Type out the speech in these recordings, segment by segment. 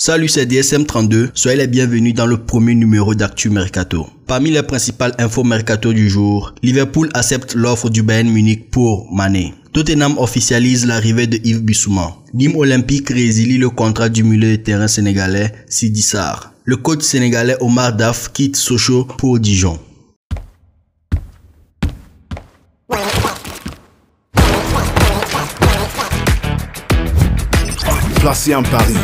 Salut, c'est DSM32. Soyez les bienvenus dans le premier numéro d'Actu Mercato. Parmi les principales infos Mercato du jour, Liverpool accepte l'offre du Bayern Munich pour Mané. Tottenham officialise l'arrivée de Yves Bissouma. Nîmes Olympique résilie le contrat du milieu de terrain sénégalais Sidi Sarr. Le coach sénégalais Omar Daf quitte Sochaux pour Dijon. placé en Paris.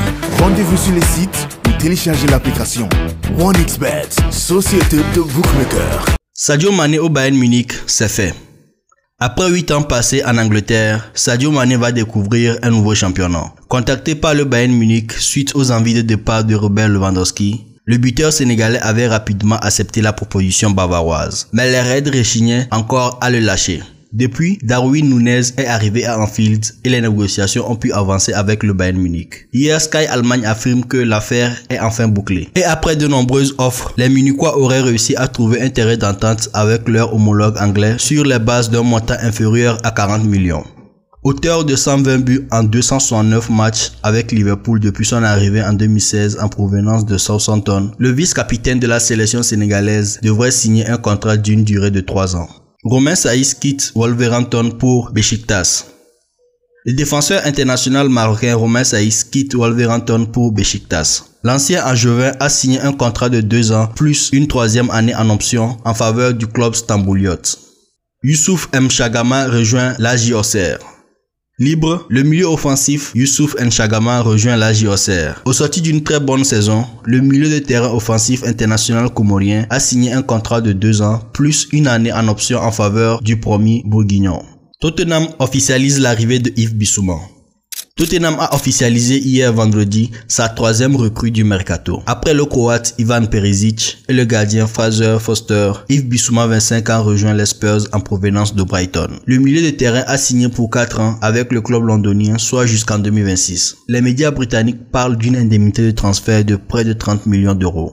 Rendez-vous sur le site ou téléchargez l'application OneXBet, société de bookmaker. Sadio Mané au Bayern Munich, c'est fait. Après 8 ans passés en Angleterre, Sadio Mané va découvrir un nouveau championnat. Contacté par le Bayern Munich suite aux envies de départ de Robert Lewandowski, le buteur sénégalais avait rapidement accepté la proposition bavaroise, mais les raids réchignaient encore à le lâcher. Depuis, Darwin Nunez est arrivé à Anfield et les négociations ont pu avancer avec le Bayern Munich. Hier, Sky Allemagne affirme que l'affaire est enfin bouclée. Et après de nombreuses offres, les Munichois auraient réussi à trouver un terrain d'entente avec leur homologue anglais sur les bases d'un montant inférieur à 40 millions. Auteur de 120 buts en 269 matchs avec Liverpool depuis son arrivée en 2016 en provenance de Southampton, le vice-capitaine de la sélection sénégalaise devrait signer un contrat d'une durée de 3 ans. Romain Saïs quitte Wolverhampton pour Besiktas. Le défenseur international marocain Romain Saïs quitte Wolverhampton pour Besiktas. L'ancien angevin a signé un contrat de deux ans plus une troisième année en option en faveur du club stambouliot. Youssouf M. Chagama rejoint la Libre, le milieu offensif Youssouf Nchagama rejoint la JOCR. Au sorti d'une très bonne saison, le milieu de terrain offensif international comorien a signé un contrat de deux ans plus une année en option en faveur du premier Bourguignon. Tottenham officialise l'arrivée de Yves Bissouma. Tottenham a officialisé hier vendredi sa troisième recrue du mercato. Après le Croate Ivan Perisic et le gardien Fraser Foster, Yves Bissouma, 25 ans, rejoint les Spurs en provenance de Brighton. Le milieu de terrain a signé pour 4 ans avec le club londonien, soit jusqu'en 2026. Les médias britanniques parlent d'une indemnité de transfert de près de 30 millions d'euros.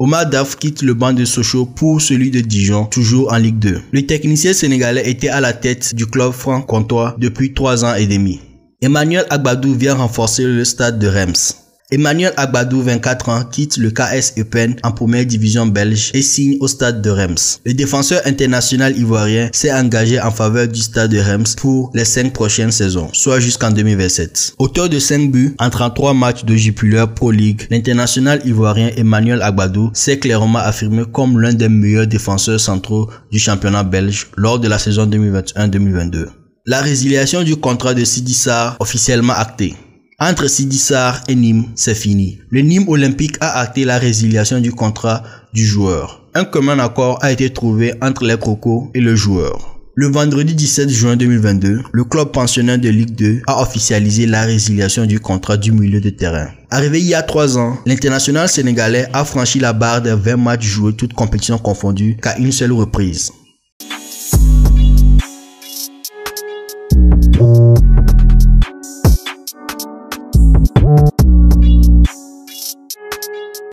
Omar Daf quitte le banc de Sochaux pour celui de Dijon, toujours en Ligue 2. Le technicien sénégalais était à la tête du club franc-comtois depuis trois ans et demi. Emmanuel Agbadou vient renforcer le stade de Reims. Emmanuel Agbadou, 24 ans, quitte le KS Eupen en première division belge et signe au stade de Reims. Le défenseur international ivoirien s'est engagé en faveur du stade de Reims pour les cinq prochaines saisons, soit jusqu'en 2027. Auteur de 5 buts en 33 matchs de Jupiler Pro League, l'international ivoirien Emmanuel Agbadou s'est clairement affirmé comme l'un des meilleurs défenseurs centraux du championnat belge lors de la saison 2021-2022. La résiliation du contrat de Sidi officiellement actée. Entre Sidissar et Nîmes, c'est fini. Le Nîmes Olympique a acté la résiliation du contrat du joueur. Un commun accord a été trouvé entre les Crocos et le joueur. Le vendredi 17 juin 2022, le club pensionnaire de Ligue 2 a officialisé la résiliation du contrat du milieu de terrain. Arrivé il y a trois ans, l'international sénégalais a franchi la barre des 20 matchs joués toutes compétitions confondues qu'à une seule reprise.